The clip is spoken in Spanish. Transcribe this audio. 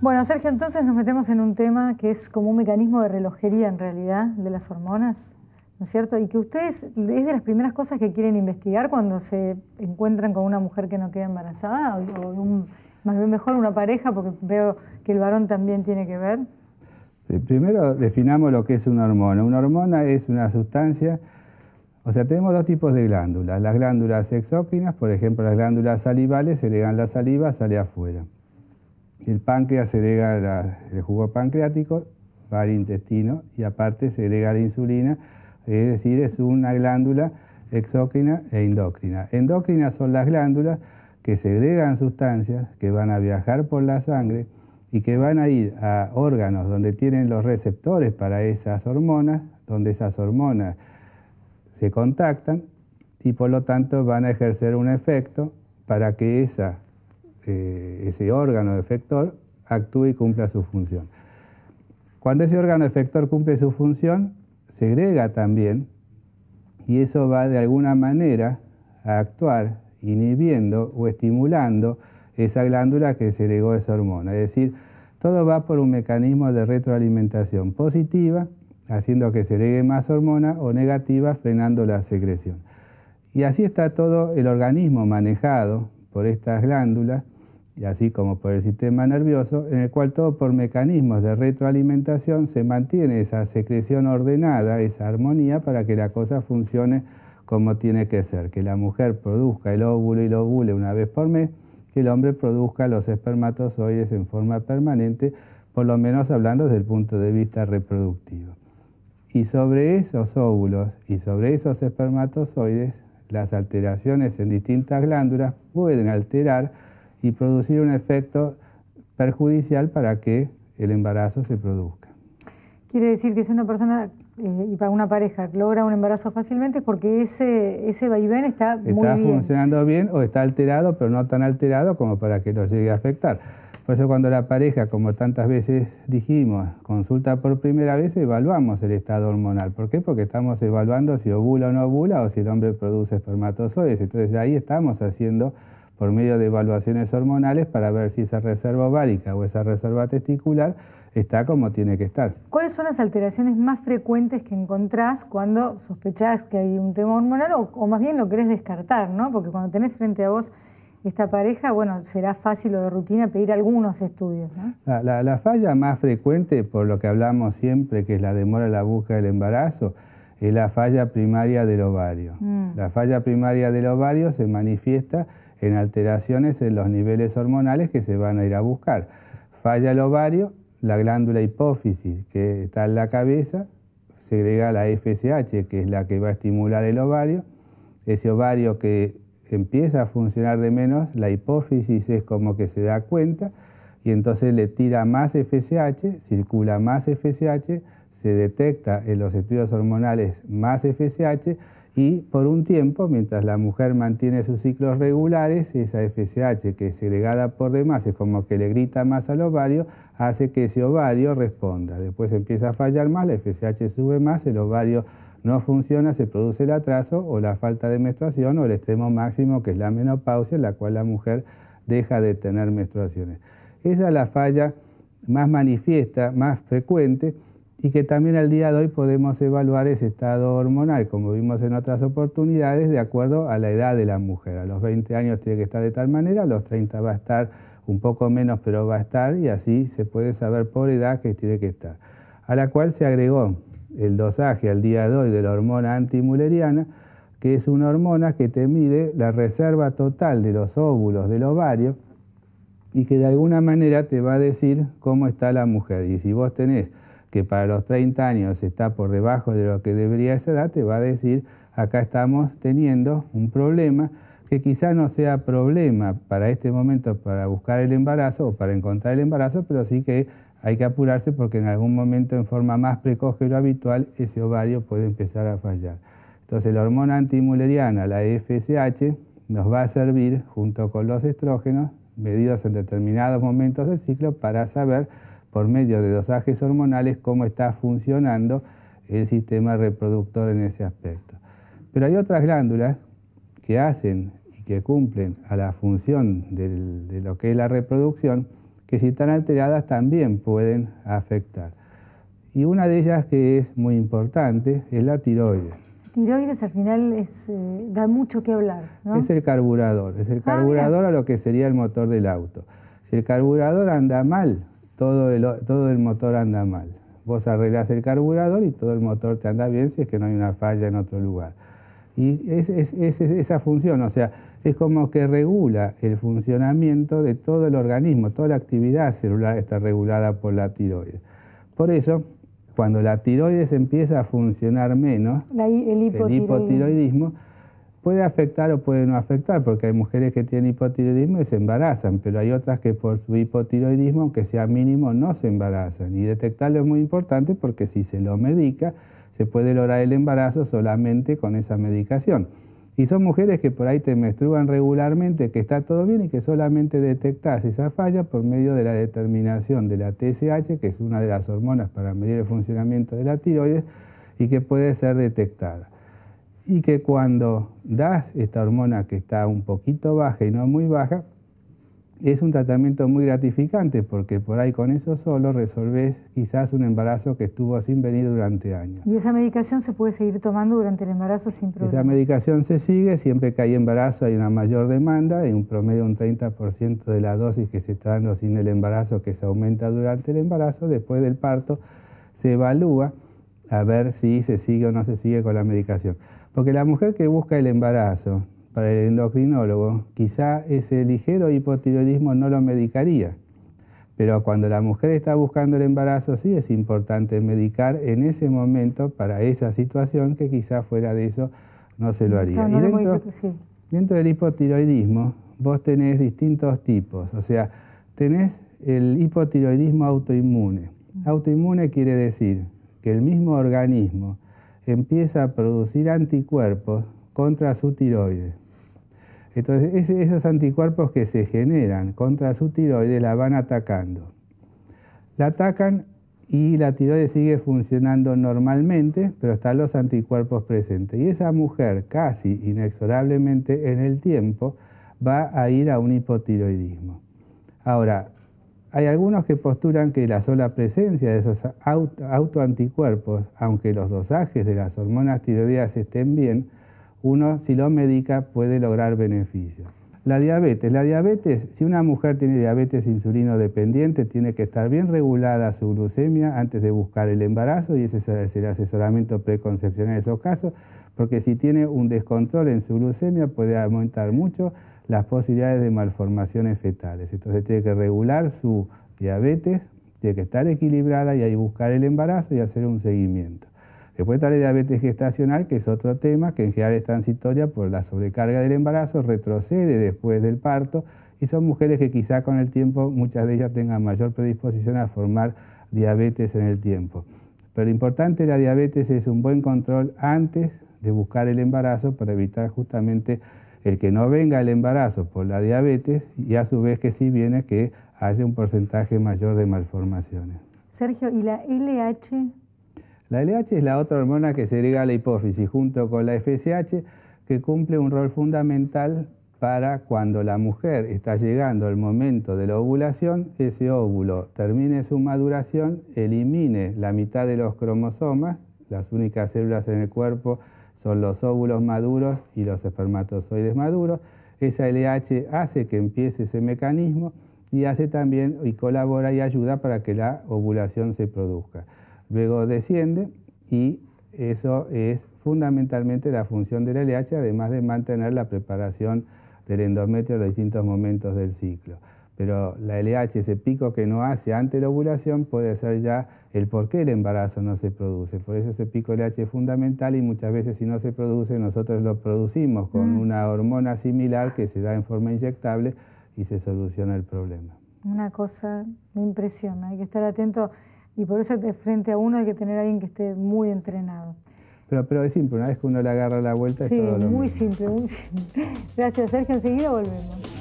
Bueno, Sergio, entonces nos metemos en un tema que es como un mecanismo de relojería en realidad de las hormonas, ¿no es cierto? Y que ustedes es de las primeras cosas que quieren investigar cuando se encuentran con una mujer que no queda embarazada o, más bien mejor una pareja, porque veo que el varón también tiene que ver. Primero definamos lo que es una hormona. Una hormona es una sustancia, o sea, tenemos dos tipos de glándulas. Las glándulas exócrinas, por ejemplo, las glándulas salivales, se le dan la saliva, sale afuera. El páncreas segrega el jugo pancreático va al intestino y aparte segrega la insulina, es decir, es una glándula exócrina e endocrina. Endócrinas son las glándulas que segregan sustancias que van a viajar por la sangre y que van a ir a órganos donde tienen los receptores para esas hormonas, donde esas hormonas se contactan y por lo tanto van a ejercer un efecto para que esa ese órgano efector actúe y cumpla su función. Cuando ese órgano efector cumple su función, segrega también y eso va de alguna manera a actuar inhibiendo o estimulando esa glándula que segregó esa hormona. Es decir, todo va por un mecanismo de retroalimentación positiva, haciendo que se segregue más hormona, o negativa, frenando la secreción. Y así está todo el organismo manejado por estas glándulas y así como por el sistema nervioso, en el cual todo por mecanismos de retroalimentación se mantiene esa secreción ordenada, esa armonía para que la cosa funcione como tiene que ser, que la mujer produzca el óvulo y lo ovule una vez por mes, que el hombre produzca los espermatozoides en forma permanente, por lo menos hablando desde el punto de vista reproductivo. Y sobre esos óvulos y sobre esos espermatozoides, las alteraciones en distintas glándulas pueden alterar y producir un efecto perjudicial para que el embarazo se produzca. Quiere decir que si una persona eh, y para una pareja logra un embarazo fácilmente porque ese, ese vaivén está, está muy bien. Está funcionando bien o está alterado, pero no tan alterado como para que lo llegue a afectar. Por eso cuando la pareja, como tantas veces dijimos, consulta por primera vez, evaluamos el estado hormonal. ¿Por qué? Porque estamos evaluando si ovula o no ovula o si el hombre produce espermatozoides. Entonces ahí estamos haciendo por medio de evaluaciones hormonales para ver si esa reserva ovárica o esa reserva testicular está como tiene que estar. ¿Cuáles son las alteraciones más frecuentes que encontrás cuando sospechás que hay un tema hormonal o, más bien lo querés descartar, ¿no? Porque cuando tenés frente a vos esta pareja, bueno, será fácil o de rutina pedir algunos estudios. La, falla más frecuente, por lo que hablamos siempre, que es la demora en la búsqueda del embarazo, es la falla primaria del ovario. Mm. La falla primaria del ovario se manifiesta en alteraciones en los niveles hormonales que se van a ir a buscar. Falla el ovario, la glándula hipófisis que está en la cabeza segrega la FSH, que es la que va a estimular el ovario. Ese ovario que empieza a funcionar de menos, la hipófisis es como que se da cuenta y entonces le tira más FSH, circula más FSH, se detecta en los estudios hormonales más FSH y por un tiempo, mientras la mujer mantiene sus ciclos regulares, esa FSH que es segregada por demás, es como que le grita más al ovario, hace que ese ovario responda. Después empieza a fallar más, la FSH sube más, el ovario no funciona, se produce el atraso o la falta de menstruación o el extremo máximo que es la menopausia, en la cual la mujer deja de tener menstruaciones. Esa es la falla más manifiesta, más frecuente, y que también al día de hoy podemos evaluar ese estado hormonal, como vimos en otras oportunidades, de acuerdo a la edad de la mujer. A los 20 años tiene que estar de tal manera, a los 30 va a estar un poco menos, pero va a estar, y así se puede saber por edad que tiene que estar. A la cual se agregó el dosaje al día de hoy de la hormona antimuleriana, que es una hormona que te mide la reserva total de los óvulos del ovario y que de alguna manera te va a decir cómo está la mujer. Y si vos tenés que para los 30 años está por debajo de lo que debería esa edad, te va a decir, acá estamos teniendo un problema que quizá no sea problema para este momento para buscar el embarazo o para encontrar el embarazo, pero sí que hay que apurarse porque en algún momento en forma más precoz que lo habitual ese ovario puede empezar a fallar. Entonces la hormona antimuleriana, la e FSH, nos va a servir junto con los estrógenos medidos en determinados momentos del ciclo para saber por medio de dosajes hormonales cómo está funcionando el sistema reproductor en ese aspecto. Pero hay otras glándulas que hacen y que cumplen a la función de lo que es la reproducción, que si están alteradas también pueden afectar. Y una de ellas que es muy importante es la tiroides. Tiroides al final eh, da mucho que hablar. ¿no? Es el carburador, es el ah, carburador a lo que sería el motor del auto. Si el carburador anda mal, todo el, motor anda mal. Vos arreglás el carburador y todo el motor te anda bien si es que no hay una falla en otro lugar. Y es, esa función, o sea, es como que regula el funcionamiento de todo el organismo, toda la actividad celular está regulada por la tiroides. Por eso, cuando la tiroides empieza a funcionar menos, el hipotiroidismo puede afectar o puede no afectar, porque hay mujeres que tienen hipotiroidismo y se embarazan, pero hay otras que por su hipotiroidismo, aunque sea mínimo, no se embarazan. Y detectarlo es muy importante porque si se lo medica, se puede lograr el embarazo solamente con esa medicación. Y son mujeres que por ahí te menstruan regularmente, que está todo bien y que solamente detectas esa falla por medio de la determinación de la TSH, que es una de las hormonas para medir el funcionamiento de la tiroides y que puede ser detectada y que cuando das esta hormona que está un poquito baja y no muy baja, es un tratamiento muy gratificante porque por ahí con eso solo resolvés quizás un embarazo que estuvo sin venir durante años. ¿Y esa medicación se puede seguir tomando durante el embarazo sin problema? Esa medicación se sigue, siempre que hay embarazo hay una mayor demanda, en un promedio un 30% de la dosis que se está dando sin el embarazo que se aumenta durante el embarazo, después del parto se evalúa a ver si se sigue o no se sigue con la medicación. Porque la mujer que busca el embarazo, para el endocrinólogo, quizá ese ligero hipotiroidismo no lo medicaría. Pero cuando la mujer está buscando el embarazo, sí es importante medicar en ese momento para esa situación que quizá fuera de eso no se lo haría. dentro, dentro del hipotiroidismo, vos tenés distintos tipos. O sea, tenés el hipotiroidismo autoinmune. Autoinmune quiere decir que el mismo organismo empieza a producir anticuerpos contra su tiroides. Entonces, esos anticuerpos que se generan contra su tiroides la van atacando. La atacan y la tiroides sigue funcionando normalmente, pero están los anticuerpos presentes. Y esa mujer, casi inexorablemente en el tiempo, va a ir a un hipotiroidismo. Ahora, hay algunos que postulan que la sola presencia de esos autoanticuerpos, aunque los dosajes de las hormonas tiroideas estén bien, uno si lo medica puede lograr beneficio. La diabetes. La diabetes, si una mujer tiene diabetes insulino dependiente, tiene que estar bien regulada su glucemia antes de buscar el embarazo y ese es el asesoramiento preconcepcional en esos casos, porque si tiene un descontrol en su glucemia puede aumentar mucho las posibilidades de malformaciones fetales. Entonces tiene que regular su diabetes, tiene que estar equilibrada y ahí buscar el embarazo y hacer un seguimiento. Después está la diabetes gestacional, que es otro tema, que en general es transitoria por la sobrecarga del embarazo, retrocede después del parto y son mujeres que quizá con el tiempo muchas de ellas tengan mayor predisposición a formar diabetes en el tiempo. Pero lo importante de la diabetes es un buen control antes de buscar el embarazo para evitar justamente el que no venga el embarazo por la diabetes y a su vez que sí viene que haya un porcentaje mayor de malformaciones. Sergio, ¿y la LH? La LH es la otra hormona que se a la hipófisis junto con la FSH que cumple un rol fundamental para cuando la mujer está llegando al momento de la ovulación, ese óvulo termine su maduración, elimine la mitad de los cromosomas, las únicas células en el cuerpo son los óvulos maduros y los espermatozoides maduros. Esa LH hace que empiece ese mecanismo y hace también y colabora y ayuda para que la ovulación se produzca. Luego desciende y eso es fundamentalmente la función de la LH, además de mantener la preparación del endometrio en los distintos momentos del ciclo pero la LH, ese pico que no hace ante la ovulación, puede ser ya el por qué el embarazo no se produce. Por eso ese pico LH es fundamental y muchas veces si no se produce, nosotros lo producimos con mm. una hormona similar que se da en forma inyectable y se soluciona el problema. Una cosa me impresiona, hay que estar atento y por eso frente a uno hay que tener a alguien que esté muy entrenado. Pero, pero es simple, una vez que uno le agarra la vuelta es todo lo muy simple, muy simple. Gracias Sergio, enseguida volvemos.